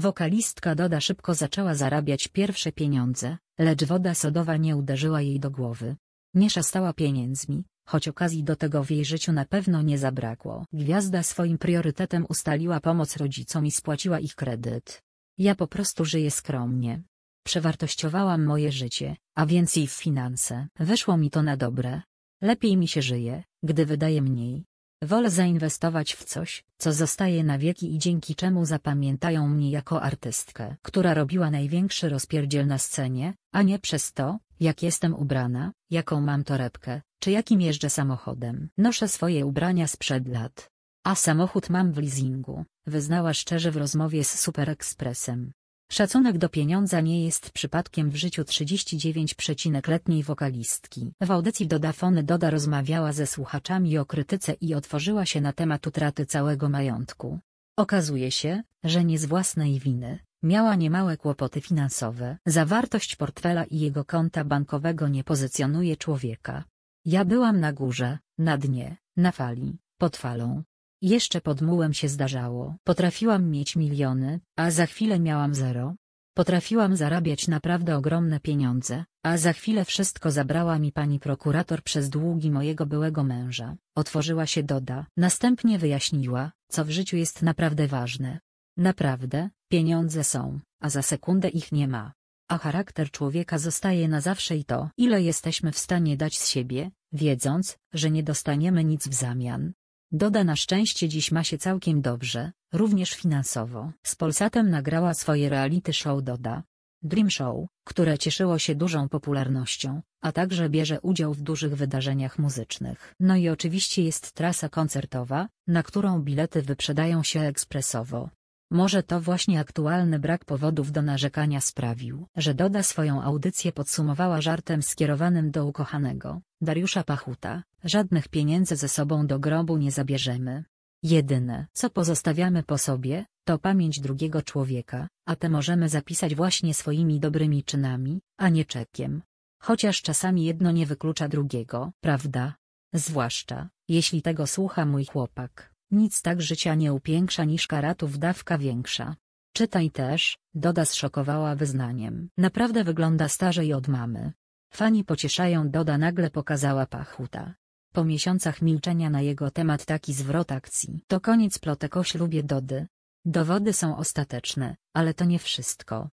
Wokalistka Doda szybko zaczęła zarabiać pierwsze pieniądze, lecz woda sodowa nie uderzyła jej do głowy. Nie szastała pieniędzmi, choć okazji do tego w jej życiu na pewno nie zabrakło. Gwiazda swoim priorytetem ustaliła pomoc rodzicom i spłaciła ich kredyt. Ja po prostu żyję skromnie. Przewartościowałam moje życie, a więc i finanse. Wyszło mi to na dobre. Lepiej mi się żyje, gdy wydaje mniej, Wolę zainwestować w coś, co zostaje na wieki i dzięki czemu zapamiętają mnie jako artystkę, która robiła największy rozpierdziel na scenie, a nie przez to, jak jestem ubrana, jaką mam torebkę, czy jakim jeżdżę samochodem. Noszę swoje ubrania sprzed lat. A samochód mam w leasingu, wyznała szczerze w rozmowie z Superekspresem. Szacunek do pieniądza nie jest przypadkiem w życiu 39-letniej wokalistki. W audycji Dodafony Doda rozmawiała ze słuchaczami o krytyce i otworzyła się na temat utraty całego majątku. Okazuje się, że nie z własnej winy. Miała niemałe kłopoty finansowe. Zawartość portfela i jego konta bankowego nie pozycjonuje człowieka. Ja byłam na górze, na dnie, na fali, pod falą, jeszcze pod mułem się zdarzało. Potrafiłam mieć miliony, a za chwilę miałam zero. Potrafiłam zarabiać naprawdę ogromne pieniądze, a za chwilę wszystko zabrała mi pani prokurator przez długi mojego byłego męża. Otworzyła się Doda. Następnie wyjaśniła, co w życiu jest naprawdę ważne. Naprawdę, pieniądze są, a za sekundę ich nie ma. A charakter człowieka zostaje na zawsze i to, ile jesteśmy w stanie dać z siebie, wiedząc, że nie dostaniemy nic w zamian. Doda na szczęście dziś ma się całkiem dobrze, również finansowo. Z Polsatem nagrała swoje reality show Doda. Dream Show, które cieszyło się dużą popularnością, a także bierze udział w dużych wydarzeniach muzycznych. No i oczywiście jest trasa koncertowa, na którą bilety wyprzedają się ekspresowo. Może to właśnie aktualny brak powodów do narzekania sprawił, że Doda swoją audycję podsumowała żartem skierowanym do ukochanego. Dariusza Pachuta, żadnych pieniędzy ze sobą do grobu nie zabierzemy. Jedyne, co pozostawiamy po sobie, to pamięć drugiego człowieka, a te możemy zapisać właśnie swoimi dobrymi czynami, a nie czekiem. Chociaż czasami jedno nie wyklucza drugiego, prawda? Zwłaszcza, jeśli tego słucha mój chłopak. Nic tak życia nie upiększa niż karatów dawka większa. Czytaj też, Doda zszokowała wyznaniem. Naprawdę wygląda starzej od mamy. Fani pocieszają Doda nagle pokazała pachuta. Po miesiącach milczenia na jego temat taki zwrot akcji. To koniec plotek o ślubie Dody. Dowody są ostateczne, ale to nie wszystko.